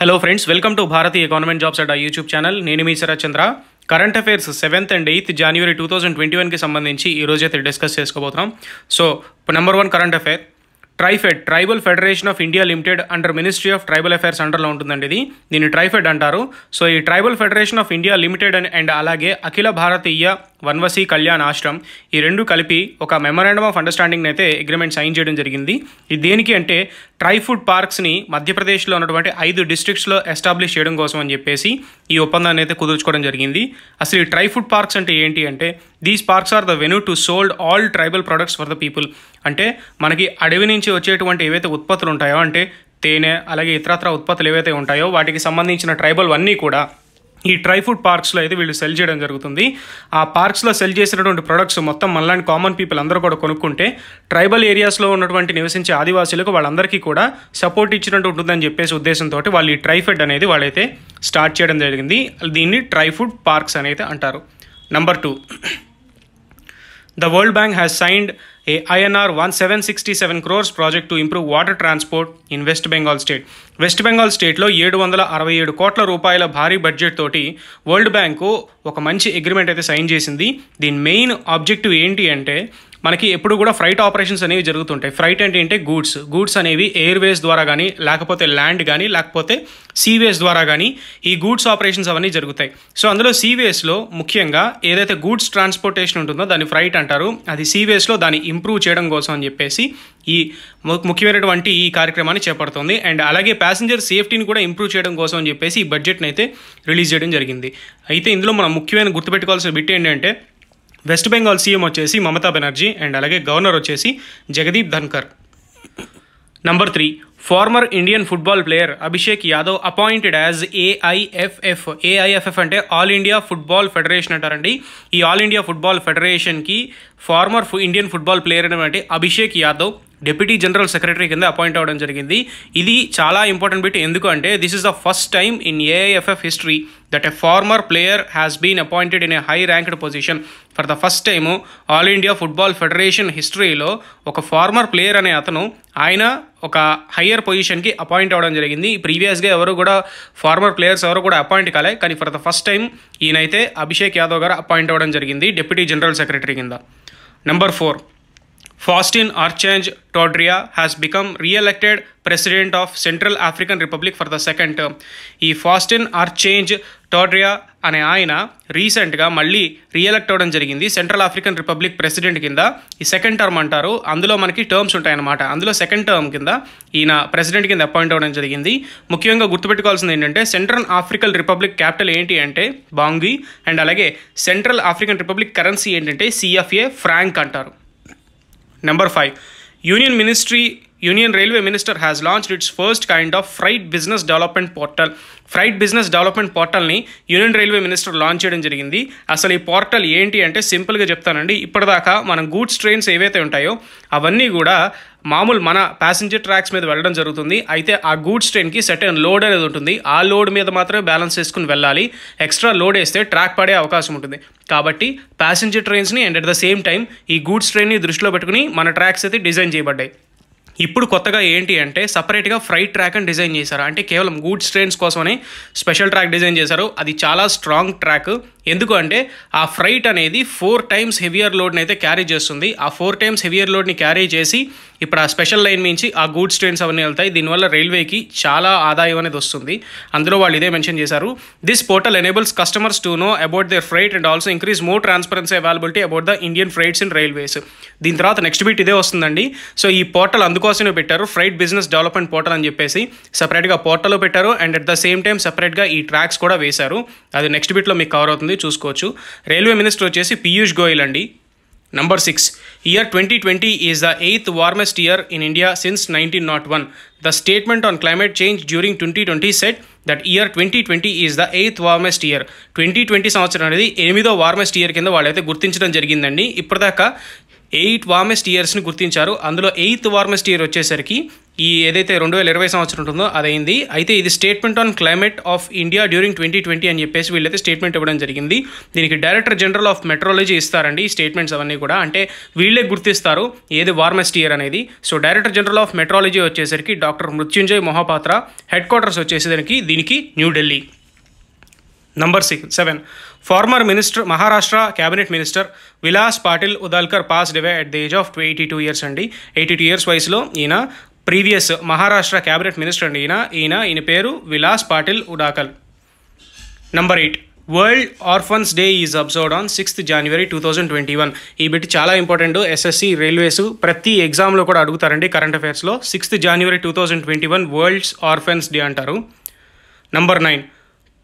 Hello friends welcome to Bharatiya government jobs అడ్ YouTube channel నేను మీ Sharath Chandra current affairs seventh and eighth January two thousand twenty వన్కి సంబంధించి ఈరోజైతే డిస్కస్ చేసుకోబోతున్నాం so number one current affair TRIFED tribal federation of India limited under ministry of tribal affairs అండర్లో ఉంటుందండి ఇది దీన్ని ట్రైఫెడ్ అంటారు సో ఈ tribal federation of India limited and అలాగే అఖిల భారతీయ వన్వసీ కళ్యాణ్ ఆశ్రమ్ ఈ రెండు కలిపి ఒక మెమరాండమ్ ఆఫ్ అండర్స్టాండింగ్ అయితే అగ్రిమెంట్ సైన్ చేయడం జరిగింది ఇది దేనికి అంటే ట్రైఫుడ్ పార్క్స్ని మధ్యప్రదేశ్లో ఉన్నటువంటి ఐదు డిస్ట్రిక్ట్స్లో ఎస్టాబ్లిష్ చేయడం కోసం అని చెప్పేసి ఈ ఒప్పందాన్ని అయితే కుదుర్చుకోవడం జరిగింది అసలు ఈ ట్రైఫుడ్ పార్క్స్ అంటే ఏంటి అంటే these parks are the venue to sold all tribal products for the people అంటే మనకి అడవి నుంచి నుంచి వచ్చేటువంటి ఏవైతే ఉత్పత్తులు ఉంటాయో అంటే తేనె అలాగే ఇతరత్ర ఉత్పత్తులు ఏవైతే ఉంటాయో వాటికి సంబంధించిన ట్రైబల్ అన్నీ కూడా ఈ ట్రై ఫుడ్ పార్క్స్లో అయితే వీళ్ళు సెల్ చేయడం జరుగుతుంది ఆ పార్క్స్లో సెల్ చేసినటువంటి ప్రొడక్ట్స్ మొత్తం మనలాంటి కామన్ పీపుల్ అందరూ కూడా కొనుక్కుంటే ట్రైబల్ ఏరియాస్లో ఉన్నటువంటి నివసించే ఆదివాసీలకు వాళ్ళందరికీ కూడా సపోర్ట్ ఇచ్చినట్టు ఉంటుందని చెప్పేసి ఉద్దేశంతో వాళ్ళు ఈ ట్రై ఫుడ్ అనేది వాళ్ళైతే స్టార్ట్ చేయడం జరిగింది దీన్ని ట్రై ఫుడ్ పార్క్స్ అనేది అంటారు number two the world bank has signed a INR 1767 crores project to improve water transport in West Bengal state. West Bengal స్టేట్లో ఏడు వందల అరవై ఏడు కోట్ల రూపాయల భారీ బడ్జెట్ తోటి వరల్డ్ బ్యాంకు ఒక మంచి అగ్రిమెంట్ అయితే సైన్ చేసింది దీని మెయిన్ ఆబ్జెక్టివ్ ఏంటి అంటే మనకి ఎప్పుడు కూడా ఫ్రైట్ ఆపరేషన్స్ అనేవి జరుగుతుంటాయి ఫ్రైట్ అంటే ఏంటంటే గూడ్స్ గూడ్స్ అనేవి ఎయిర్వేస్ ద్వారా కానీ లేకపోతే ల్యాండ్ కానీ లేకపోతే సీవేస్ ద్వారా కానీ ఈ గూడ్స్ ఆపరేషన్స్ అవన్నీ జరుగుతాయి సో అందులో సీవేస్లో ముఖ్యంగా ఏదైతే గూడ్స్ ట్రాన్స్పోర్టేషన్ ఉంటుందో దాన్ని ఫ్రైట్ అంటారు అది సీవేస్లో దాన్ని ఇంప్రూవ్ చేయడం కోసం అని చెప్పేసి ఈ ముఖ్యమైనటువంటి ఈ కార్యక్రమాన్ని చేపడుతుంది అండ్ అలాగే ప్యాసింజర్ సేఫ్టీని కూడా ఇంప్రూవ్ చేయడం కోసం అని చెప్పేసి ఈ బడ్జెట్ని అయితే రిలీజ్ చేయడం జరిగింది అయితే ఇందులో మనం ముఖ్యమైన గుర్తుపెట్టుకోవాల్సిన బిట్ ఏంటంటే వెస్ట్ బెంగాల్ సీఎం వచ్చేసి మమతా బెనర్జీ అండ్ అలాగే గవర్నర్ వచ్చేసి Jagdeep Dhankhar number three former Indian football player Abhishek Yadav appointed as AIFF AIFF అంటే ఆల్ ఇండియా ఫుట్బాల్ ఫెడరేషన్ అంటారండి ఈ ఆల్ ఇండియా ఫుట్బాల్ ఫెడరేషన్కి ఫార్మర్ ఇండియన్ ఫుట్బాల్ ప్లేయర్ అంటే Abhishek Yadav deputy general secretary కింద అపాయింట్ అవ్వడం జరిగింది ఇది చాలా ఇంపార్టెంట్ బిట్ ఎందుకు అంటే this is the first time in AIFF history that a former player has been appointed in a high ranked position for the first time all India football federation హిస్టరీలో ఒక farmer player అనే అతను ఆయన ఒక higher పొజిషన్కి appoint అవ్వడం జరిగింది ప్రీవియస్గా ఎవరు కూడా ఫార్మర్ ప్లేయర్స్ ఎవరు కూడా అపాయింట్ కాలే కానీ ఫర్ ద ఫస్ట్ టైం ఈయనైతే అభిషేక్ యాదవ్ గారు అపాయింట్ అవ్వడం జరిగింది డిప్యూటీ జనరల్ సెక్రటరీ కింద number four Faustin Archange Todria has become re-elected president of Central African Republic for the second term. ఈ ఫాస్టిన్ ఆర్చేంజ్ టోడ్రియా అనే ఆయన రీసెంట్గా మళ్ళీ రీఎలెక్ట్ అవ్వడం జరిగింది సెంట్రల్ ఆఫ్రికన్ రిపబ్లిక్ ప్రెసిడెంట్ కింద ఈ సెకండ్ టర్మ్ అంటారు అందులో మనకి టర్మ్స్ ఉంటాయన్నమాట అందులో సెకండ్ టర్మ్ కింద ఈయన ప్రెసిడెంట్ కింద అపాయింట్ అవ్వడం జరిగింది ముఖ్యంగా గుర్తుపెట్టుకోవాల్సింది ఏంటంటే సెంట్రల్ ఆఫ్రికన్ రిపబ్లిక్ క్యాపిటల్ ఏంటి అంటే బాంగి అండ్ అలాగే సెంట్రల్ ఆఫ్రికన్ రిపబ్లిక్ కరెన్సీ ఏంటంటే సిఎఫ్ఏ ఫ్రాంక్ అంటారు Number 5. Union Ministry union railway minister has launch its first kind of freight business development portal freight business development పోర్టల్ని union railway minister launch చేయడం జరిగింది అసలు ఈ portal ఏంటి అంటే సింపుల్గా చెప్తానండి ఇప్పటిదాకా మనం గూడ్స్ ట్రైన్స్ ఏవైతే ఉంటాయో అవన్నీ కూడా మామూలు మన ప్యాసింజర్ ట్రాక్స్ మీద వెళ్ళడం జరుగుతుంది అయితే ఆ గూడ్స్ ట్రైన్కి సెటన్ లోడ్ అనేది ఉంటుంది ఆ లోడ్ మీద మాత్రమే బ్యాలెన్స్ చేసుకుని వెళ్ళాలి ఎక్స్ట్రా లోడ్ వేస్తే ట్రాక్ పడే అవకాశం ఉంటుంది కాబట్టి ప్యాసింజర్ ట్రైన్స్ని and at the same time ఈ గూడ్స్ ట్రైన్ని దృష్టిలో పెట్టుకుని మన ట్రాక్స్ అయితే డిజైన్ చేయబడ్డాయి ఇప్పుడు కొత్తగా ఏంటి అంటే సపరేట్గా ఫ్రైట్ ట్రాక్ అని డిజైన్ చేశారు అంటే కేవలం గూడ్స్ ట్రైన్స్ కోసమని స్పెషల్ ట్రాక్ డిజైన్ చేశారు అది చాలా స్ట్రాంగ్ ట్రాక్ ఎందుకు అంటే ఆ ఫ్రైట్ అనేది ఫోర్ టైమ్స్ హెవియర్ లోడ్ని అయితే క్యారీ చేస్తుంది ఆ ఫోర్ టైమ్స్ హెవియర్ లోడ్ని క్యారీ చేసి ఇప్పుడు ఆ స్పెషల్ లైన్ నుంచి ఆ గూడ్స్ ట్రైన్స్ అవన్నీ వెళ్తాయి దీనివల్ల రైల్వేకి చాలా ఆదాయం అనేది వస్తుంది అందులో వాళ్ళు ఇదే మెన్షన్ చేశారు this portal enables customers to know about their freight and also increase more transparency availability about the Indian freights in railways దీని తర్వాత నెక్స్ట్ బీట్ ఇదే వస్తుందండి సో ఈ పోర్టల్ అందుకోసమే పెట్టారు ఫ్రైట్ బిజినెస్ డెవలప్మెంట్ పోర్టల్ అని చెప్పేసి సపరేట్గా పోర్టల్లో పెట్టారు and at the same time సపరేట్గా ఈ ట్రాక్స్ కూడా వేశారు అది నెక్స్ట్ బీట్లో మీకు కవర్ అవుతుంది చూసుకోవచ్చు రైల్వే మినిస్టర్ వచ్చేసి పీయూష్ గోయల్ అండి number six year twenty twenty is the eighth warmest year in India since nineteen nought one the statement on climate change during twenty twenty set that year twenty twenty is the eighth warmest year twenty twenty సంవత్సరం అనేది ఎనిమిదో warmest year కింద వాళ్ళైతే గుర్తించడం జరిగిందండి ఇప్పటిదాకా eight warmest ఇయర్స్ని గుర్తించారు అందులో ఎయిత్ వార్మెస్ట్ ఇయర్ వచ్చేసరికి ఈ ఏదైతే రెండు వేల ఇరవై సంవత్సరం ఉంటుందో అదైంది అయితే ఇది statement on climate of India during twenty twenty అని చెప్పేసి వీళ్ళైతే స్టేట్మెంట్ ఇవ్వడం జరిగింది దీనికి డైరెక్టర్ జనరల్ ఆఫ్ మెట్రాలజీ ఇస్తారండి ఈ స్టేట్మెంట్స్ అవన్నీ కూడా అంటే వీళ్ళే గుర్తిస్తారు ఏది వార్మెస్ట్ ఇయర్ అనేది so director general of meteorology వచ్చేసరికి doctor Mrutyunjay Mohapatra headquarters వచ్చేసరికి దీనికి New Delhi seven former minister Maharashtra cabinet minister Vilas Patil Undalkar passed away at the age of eighty two years అండి ఎయిటీ టూ ఇయర్స్ వయసులో ఈయన ప్రీవియస్ మహారాష్ట్ర క్యాబినెట్ మినిస్టర్ అండి ఈయన ఈయన ఈయన పేరు Vilas Patil Undalkar number eight world orphans day is observed on sixth January two thousand twenty one ఈ bit చాలా ఇంపార్టెంట్ ఎస్ఎస్సి రైల్వేస్ ప్రతి ఎగ్జామ్లో కూడా అడుగుతారండి కరెంట్ అఫైర్స్లో sixth January two thousand twenty one world's orphans day అంటారు number nine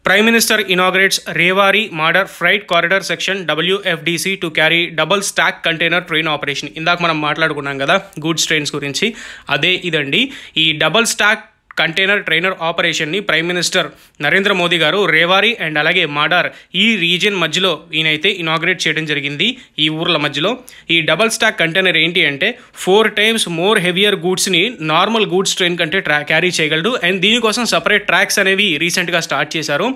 prime minister inaugurates Rewari Madar freight corridor section WFDC to carry double stack container train operation ఇందాక మనం మాట్లాడుకున్నాం కదా గూడ్స్ ట్రైన్స్ గురించి అదే ఇదండి ఈ డబల్ స్టాక్ కంటైనర్ ట్రైనర్ ఆపరేషన్ని ప్రైమ్ మినిస్టర్ నరేంద్ర మోదీ గారు రేవారి అండ్ అలాగే మాడార్ ఈ రీజియన్ మధ్యలో ఈయనైతే ఇనాగ్రేట్ చేయడం జరిగింది ఈ ఊర్ల మధ్యలో ఈ డబల్ స్టాక్ కంటైనర్ ఏంటి అంటే ఫోర్ టైమ్స్ మోర్ హెవియర్ గూడ్స్ని నార్మల్ గూడ్స్ ట్రైన్ కంటే ట్రా క్యారీ చేయగలడు అండ్ దీనికోసం సపరేట్ ట్రాక్స్ అనేవి రీసెంట్గా స్టార్ట్ చేశారు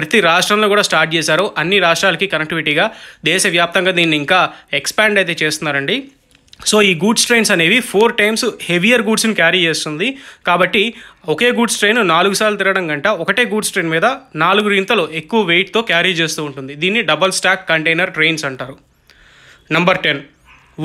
ప్రతి రాష్ట్రంలో కూడా స్టార్ట్ చేశారు అన్ని రాష్ట్రాలకి కనెక్టివిటీగా దేశవ్యాప్తంగా దీన్ని ఇంకా ఎక్స్పాండ్ అయితే చేస్తున్నారండి సో ఈ గూడ్స్ ట్రైన్స్ అనేవి ఫోర్ టైమ్స్ హెవియర్ గూడ్స్ని క్యారీ చేస్తుంది కాబట్టి ఒకే గూడ్స్ ట్రైన్ నాలుగు సార్లు తిరగడం గంట ఒకటే గూడ్స్ ట్రైన్ మీద నాలుగు ఇంతలు ఎక్కువ వెయిట్తో క్యారీ చేస్తూ ఉంటుంది దీన్ని డబల్ స్టాక్ కంటైనర్ ట్రైన్స్ అంటారు number ten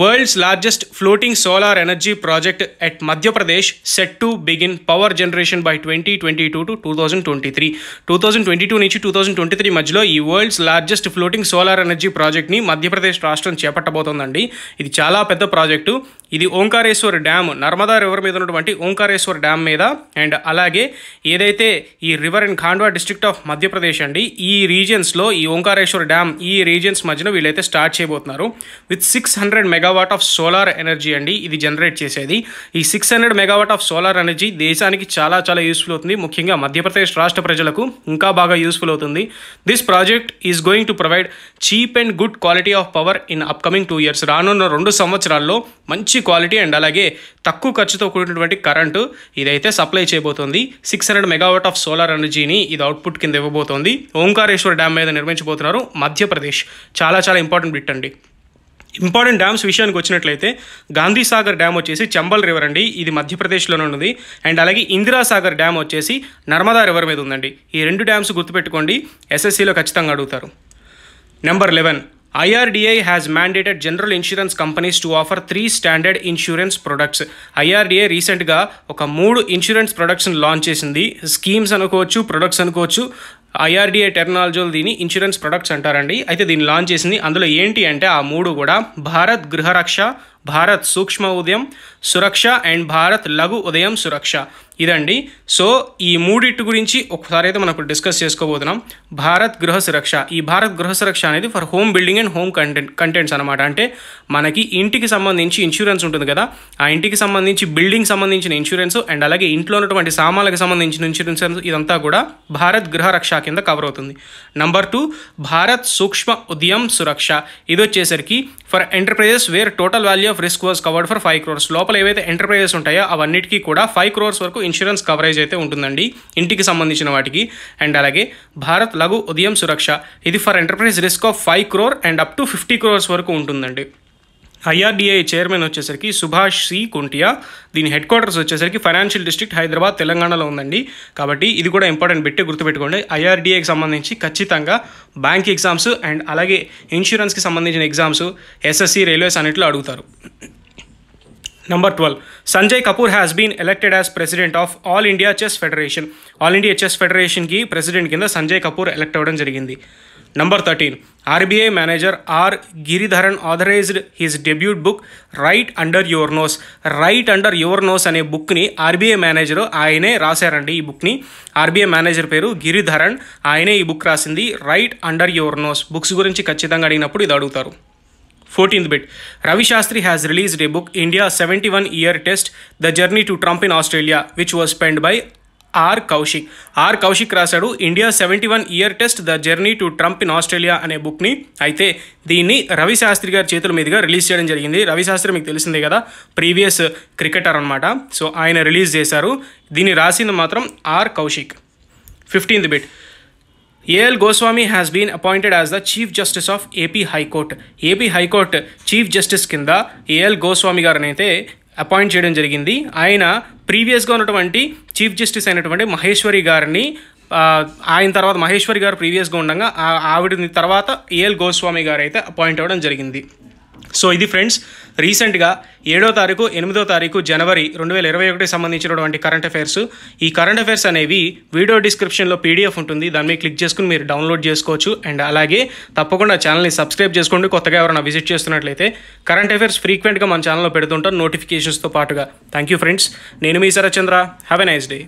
world's largest floating solar energy project Madhya Pradesh set to begin power generation by twenty twenty two to two thousand twenty three two thousand twenty two నుంచి two thousand twenty three మధ్యలో ఈ world's largest floating solar energy ప్రాజెక్ట్ని మధ్యప్రదేశ్ రాష్ట్రం చేపట్టబోతోందండి ఇది చాలా పెద్ద project ఇది Omkareshwar dam Narmada river మీద ఉన్నటువంటి ఓంకారేశ్వర్ డ్యామ్ మీద అండ్ అలాగే ఏదైతే ఈ river and Khandwa district of Madhya Pradesh అండి ఈ రీజియన్స్లో ఈ ఓంకారేశ్వర్ డ్యామ్ ఈ రీజియన్స్ మధ్యన వీళ్ళైతే స్టార్ట్ చేయబోతున్నారు with six hundred megawatt of solar energy అండి ఇది జనరేట్ చేసేది ఈ six hundred megawatt of solar energy దేశానికి చాలా చాలా యూస్ఫుల్ అవుతుంది ముఖ్యంగా మధ్యప్రదేశ్ రాష్ట్ర ప్రజలకు ఇంకా బాగా యూస్ఫుల్ అవుతుంది this project is going to provide cheap and good quality of power in upcoming two years రానున్న రెండు సంవత్సరాల్లో మంచి క్వాలిటీ అండ్ అలాగే తక్కువ ఖర్చుతో కూడినటువంటి కరెంటు ఇదైతే సప్లై చేయబోతోంది six hundred megawatt of solar ఎనర్జీని ఇది అవుట్పుట్ కింద ఇవ్వబోతోంది ఓంకారేశ్వర డ్యామ్ మీద నిర్మించబోతున్నారు మధ్యప్రదేశ్ చాలా చాలా ఇంపార్టెంట్ బిట్ అండి ఇంపార్టెంట్ డ్యామ్స్ విషయానికి వచ్చినట్లయితే గాంధీ సాగర్ డ్యామ్ వచ్చేసి చంబల్ రివర్ అండి ఇది మధ్యప్రదేశ్లోనే ఉన్నది అండ్ అలాగే ఇందిరా సాగర్ డ్యామ్ వచ్చేసి నర్మదా రివర్ మీద ఉందండి ఈ రెండు డ్యామ్స్ గుర్తుపెట్టుకోండి ఎస్ఎస్సీలో ఖచ్చితంగా అడుగుతారు number eleven IRDI has mandated general insurance companies to offer three standard insurance products IRDI రీసెంట్గా ఒక మూడు ఇన్సూరెన్స్ ప్రొడక్ట్స్ని లాంచ్ చేసింది స్కీమ్స్ అనుకోవచ్చు ప్రొడక్ట్స్ అనుకోవచ్చు ఐఆర్డిఏ టెక్నాలజీలు దీని ఇన్సూరెన్స్ ప్రొడక్ట్స్ అంటారండి అయితే దీన్ని లాంచ్ చేసింది అందులో ఏంటి అంటే ఆ మూడు కూడా భారత్ గృహరక్ష భారత్ సూక్ష్మ ఉదయం సురక్ష అండ్ భారత్ లఘు ఉదయం సురక్ష ఇదండి సో ఈ మూడిటి గురించి ఒకసారి అయితే మనం డిస్కస్ చేసుకోబోతున్నాం భారత్ గృహ సురక్ష ఈ భారత్ గృహ సురక్ష అనేది for home building and home content contents అనమాట అంటే మనకి ఇంటికి సంబంధించి ఇన్సూరెన్స్ ఉంటుంది కదా ఆ ఇంటికి సంబంధించి బిల్డింగ్ సంబంధించిన ఇన్సూరెన్స్ అండ్ అలాగే ఇంట్లో ఉన్నటువంటి సామాన్లకు సంబంధించిన ఇన్సూరెన్స్ ఇదంతా కూడా భారత్ గృహ రక్ష కింద కవర్ అవుతుంది నంబర్ టూ భారత్ సూక్ష్మ ఉదయం సురక్ష ఇది వచ్చేసరికి for enterprises where total value of risk was covered for five crores లోపల ఏవైతే ఎంటర్ప్రైజెస్ ఉంటాయో అవన్నిటికీ కూడా ఫైవ్ క్రోర్స్ వరకు ఇన్సూరెన్స్ కవరేజ్ అయితే ఉంటుందండి ఇంటికి సంబంధించిన వాటికి అండ్ అలాగే భారత్ లఘు ఉదయం సురక్ష ఇది for enterprise risk of five crore and up to fifty crores వరకు ఉంటుందండి ఐఆర్డిఏ చైర్మన్ వచ్చేసరికి సుభాష్ సి కుంటియా దీని హెడ్ క్వార్టర్స్ వచ్చేసరికి ఫైనాన్షియల్ డిస్ట్రిక్ట్ హైదరాబాద్ తెలంగాణలో ఉందండి కాబట్టి ఇది కూడా ఇంపార్టెంట్ పెట్టి గుర్తుపెట్టుకోండి ఐఆర్డిఏకి సంబంధించి ఖచ్చితంగా బ్యాంక్ ఎగ్జామ్స్ అండ్ అలాగే ఇన్సూరెన్స్కి సంబంధించిన ఎగ్జామ్స్ ఎస్ఎస్సి రైల్వేస్ అన్నింటిలో అడుగుతారు number twelve Sanjay Kapoor has been elected as president of all India chess federation all India chess ఫెడరేషన్కి ప్రెసిడెంట్ కింద సంజయ్ కపూర్ ఎలెక్ట్ అవ్వడం జరిగింది number 13. RBI manager R Giridharan authorized his debut book right under your nose right under your nose అనే బుక్ని RBI manager ఆయనే రాశారండి ఈ బుక్ని ఆర్బీఐ మేనేజర్ పేరు గిరిధరన్ ఆయనే ఈ బుక్ రాసింది right under your nose books గురించి ఖచ్చితంగా అడిగినప్పుడు ఇది అడుగుతారు fourteenth bit Ravi Shastri has released a book India seventy one year test the journey to triumph in Australia which was spend by R Kaushik R Kaushik రాశాడు India seventy one year test the journey to triumph in Australia అనే బుక్ని అయితే దీన్ని రవి శాస్త్రి గారి చేతుల మీదుగా release చేయడం జరిగింది రవి శాస్త్రి మీకు తెలిసిందే కదా ప్రీవియస్ క్రికెటర్ అనమాట సో ఆయన రిలీజ్ చేశారు దీన్ని రాసింది మాత్రం R Kaushik fifteenth bit AL Goswami has been appointed as the chief justice of AP high court AP high court chief justice కింద ఏఎల్ గోస్వామి అయితే అపాయింట్ చేయడం జరిగింది ఆయన ప్రీవియస్గా ఉన్నటువంటి చీఫ్ జస్టిస్ అయినటువంటి మహేశ్వరి గారిని ఆయన తర్వాత మహేశ్వరి గారు ప్రీవియస్గా ఉండగా ఆవిడ తర్వాత ఏఎల్ గోస్వామి గారు అయితే అపాయింట్ అవ్వడం జరిగింది సో ఇది ఫ్రెండ్స్ రీసెంట్గా ఏడో తారీఖు ఎనిమిదో తారీఖు జనవరి రెండు వేల ఇరవై ఒకటికి సంబంధించినటువంటి కరెంట్ అఫైర్స్ ఈ కరెంట్ అఫైర్స్ అనేవి వీడియో డిస్క్రిప్షన్లో పీడిఎఫ్ ఉంటుంది దాని మీద క్లిక్ చేసుకుని మీరు డౌన్లోడ్ చేసుకోవచ్చు అండ్ అలాగే తప్పకుండా ఛానల్ని సబ్స్క్రైబ్ చేసుకోండి కొత్తగా ఎవరైనా విజిట్ చేస్తున్నట్లయితే కరెంట్ అఫైర్స్ ఫ్రీక్వెంట్గా మన ఛానల్లో పెడుతుంటాం నోటిఫికేషన్స్తో పాటుగా థ్యాంక్ యూ ఫ్రెండ్స్ నేను మీ Sarathchandra have a nice day